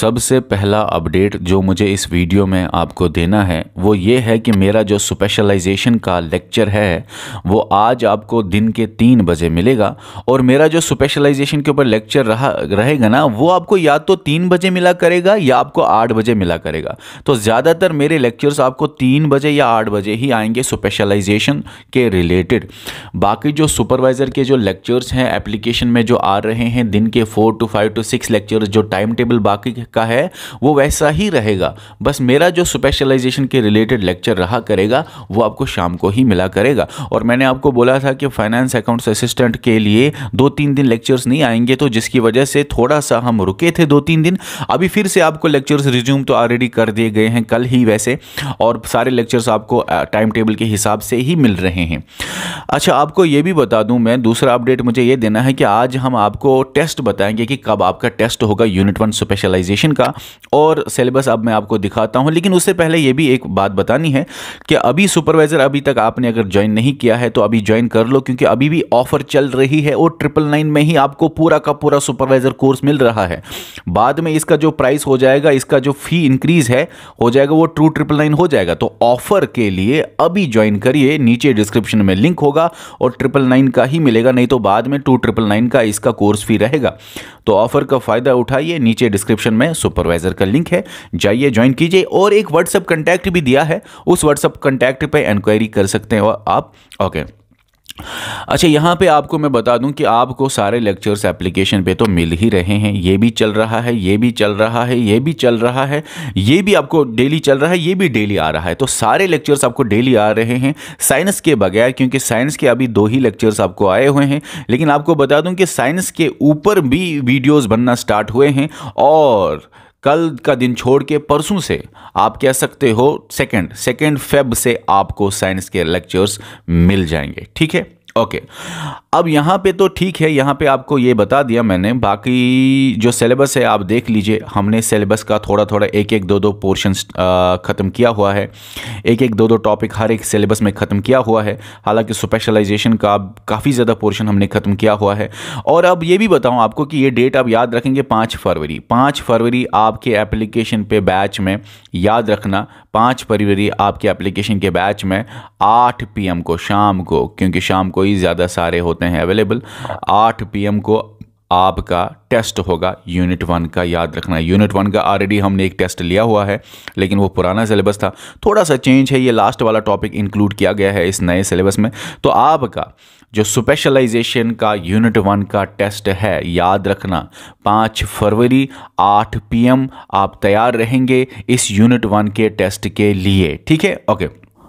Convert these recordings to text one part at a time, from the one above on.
सबसे पहला अपडेट जो मुझे इस वीडियो में आपको देना है वो ये है कि मेरा जो स्पेशलाइजेशन का लेक्चर है वो आज आपको दिन के तीन बजे मिलेगा और मेरा जो स्पेशलाइजेशन के ऊपर लेक्चर रहा रहेगा ना वो आपको या तो तीन बजे मिला करेगा या आपको आठ बजे मिला करेगा तो ज़्यादातर मेरे लेक्चर्स आपको तीन बजे या आठ बजे ही आएंगे स्पेशलाइजेशन के रिलेटेड बाकी जो सुपरवाइज़र के जो लेक्चर्स हैं एप्लीकेशन में जो आ रहे हैं दिन के four to five to six lectures जो टाइम टेबल बाकी का है वो वैसा ही रहेगा बस मेरा जो स्पेशलाइजेशन के रिलेटेड लेक्चर रहा करेगा वो आपको शाम को ही मिला करेगा और मैंने आपको बोला था कि फाइनेंस अकाउंट्स असिस्टेंट के लिए दो तीन दिन लेक्चर्स नहीं आएंगे तो जिसकी वजह से थोड़ा सा हम रुके थे दो तीन दिन अभी फिर से आपको लेक्चर्स रिज्यूम तो ऑलरेडी कर दिए गए हैं कल ही वैसे और सारे लेक्चर्स आपको टाइम टेबल के हिसाब से ही मिल रहे हैं अच्छा आपको ये भी बता दूं मैं दूसरा अपडेट मुझे ये देना है कि आज हम आपको टेस्ट बताएंगे कि कब आपका टेस्ट होगा यूनिट वन स्पेशलाइजेशन एजुकेशन का और सिलेबस अब मैं आपको दिखाता हूँ लेकिन उससे पहले ये भी एक बात बतानी है कि अभी सुपरवाइज़र अभी तक आपने अगर ज्वाइन नहीं किया है तो अभी ज्वाइन कर लो क्योंकि अभी भी ऑफ़र चल रही है और ट्रिपल नाइन में ही आपको पूरा का पूरा सुपरवाइज़र कोर्स मिल रहा है बाद में इसका जो प्राइस हो जाएगा इसका जो फ़ी इंक्रीज़ है हो जाएगा वो ट्रू ट्रिपल नाइन हो जाएगा तो ऑफ़र के लिए अभी ज्वाइन करिए नीचे डिस्क्रिप्शन में लिंक होगा और ट्रिपल नाइन का ही मिलेगा नहीं तो बाद में टू ट्रिपल नाइन का इसका कोर्स फी रहेगा तो ऑफर का फ़ायदा उठाइए नीचे डिस्क्रिप्शन में सुपरवाइजर का लिंक है जाइए ज्वाइन कीजिए और एक व्हाट्सअप कंटैक्ट भी दिया है उस व्हाट्सअप कंटैक्ट पर इंक्वायरी कर सकते हैं आप ओके अच्छा यहाँ पे आपको मैं बता दूँ कि आपको सारे लेक्चर्स एप्लीकेशन पे तो मिल ही रहे हैं ये भी चल रहा है ये भी चल रहा है ये भी चल रहा है ये भी आपको डेली चल रहा है ये भी डेली आ रहा है तो सारे लेक्चर्स आपको डेली आ रहे हैं साइंस के बगैर क्योंकि साइंस के अभी दो ही लेक्चर्स आपको आए हुए हैं लेकिन आपको बता दूँ कि साइंस के ऊपर भी वीडियोज़ बनना स्टार्ट हुए हैं और कल का दिन छोड़ के परसों से आप कह सकते हो सेकंड सेकंड फेब से आपको साइंस के लेक्चर्स मिल जाएंगे ठीक है ओके okay. अब यहाँ पे तो ठीक है यहाँ पे आपको ये बता दिया मैंने बाकी जो सिलेबस है आप देख लीजिए हमने सिलेबस का थोड़ा थोड़ा एक एक दो दो पोर्शन ख़त्म किया हुआ है एक एक दो दो टॉपिक हर एक सिलेबस में ख़त्म किया हुआ है हालांकि स्पेशलाइजेशन का काफ़ी ज़्यादा पोर्शन हमने ख़त्म किया हुआ है और अब ये भी बताऊँ आपको कि ये डेट आप याद रखेंगे पाँच फरवरी पाँच फरवरी आपके एप्लीकेशन पे बैच में याद रखना पाँच फरवरी आपके एप्लीकेशन के बैच में आठ पी को शाम को क्योंकि शाम को ही ज़्यादा सारे होते हैं अवेलेबल आठ पी को आपका टेस्ट होगा यूनिट वन का याद रखना यूनिट वन का ऑलरेडी हमने एक टेस्ट लिया हुआ है लेकिन वो पुराना सिलेबस था थोड़ा सा चेंज है ये लास्ट वाला टॉपिक इंक्लूड किया गया है इस नए सिलेबस में तो आपका जो स्पेशलाइजेशन का यूनिट वन का टेस्ट है याद रखना पाँच फरवरी आठ पीएम आप तैयार रहेंगे इस यूनिट वन के टेस्ट के लिए ठीक है ओके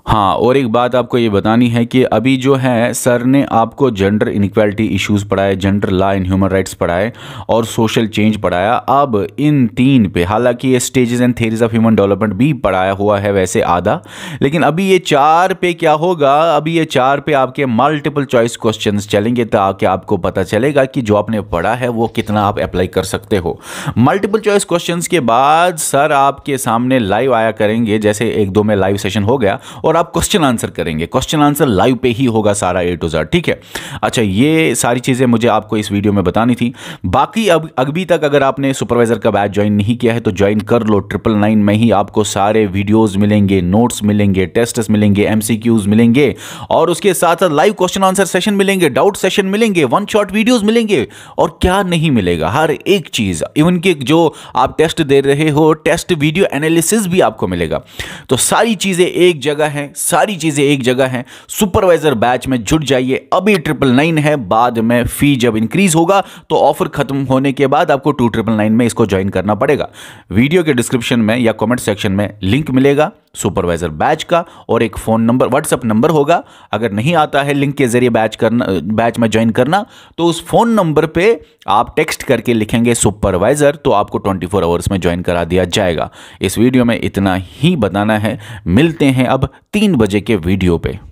हाँ और एक बात आपको ये बतानी है कि अभी जो है सर ने आपको जेंडर इनक्वालिटी इश्यूज पढ़ाए gender law and human rights पढ़ाए और सोशल चेंज पढ़ाया अब इन तीन पे हालांकि ये stages and theories of human development भी पढ़ाया हुआ है वैसे आधा लेकिन अभी ये चार पे क्या होगा अभी ये चार पे आपके मल्टीपल चॉइस क्वेश्चन चलेंगे ताकि आपको पता चलेगा कि जो आपने पढ़ा है वो कितना आप अप्लाई कर सकते हो मल्टीपल चॉइस क्वेश्चन के बाद सर आपके सामने लाइव आया करेंगे जैसे एक दो में लाइव सेशन हो गया और और आप क्वेश्चन आंसर करेंगे क्वेश्चन आंसर लाइव पे ही होगा सारा ए टू जेड ठीक है अच्छा ये सारी चीज़ें मुझे आपको इस वीडियो में बतानी थी बाकी अब अभी तक अगर आपने सुपरवाइजर का बैच ज्वाइन नहीं किया है तो ज्वाइन कर लो ट्रिपल नाइन में ही आपको सारे वीडियोज़ मिलेंगे नोट्स मिलेंगे टेस्ट मिलेंगे एमसीक्यूज मिलेंगे और उसके साथ साथ लाइव क्वेश्चन आंसर सेशन मिलेंगे डाउट सेशन मिलेंगे वन शॉट वीडियोज़ मिलेंगे और क्या नहीं मिलेगा हर एक चीज़ इवन के जो आप टेस्ट दे रहे हो टेस्ट वीडियो एनालिसिस भी आपको मिलेगा तो सारी चीज़ें एक जगह है हैं सारी चीज़ें एक जगह हैं सुपरवाइजर बैच में जुट जाइए अभी ट्रिपल नाइन है बाद में फ़ी जब इंक्रीज़ होगा तो ऑफर ख़त्म होने के बाद आपको टू ट्रिपल नाइन में इसको ज्वाइन करना पड़ेगा वीडियो के डिस्क्रिप्शन में या कमेंट सेक्शन में लिंक मिलेगा सुपरवाइजर बैच का और एक फ़ोन नंबर व्हाट्सअप नंबर होगा अगर नहीं आता है लिंक के ज़रिए बैच करना बैच में ज्वाइन करना तो उस फ़ोन नंबर पे आप टेक्स्ट करके लिखेंगे सुपरवाइज़र तो आपको 24 फोर आवर्स में ज्वाइन करा दिया जाएगा इस वीडियो में इतना ही बताना है मिलते हैं अब तीन बजे के वीडियो पे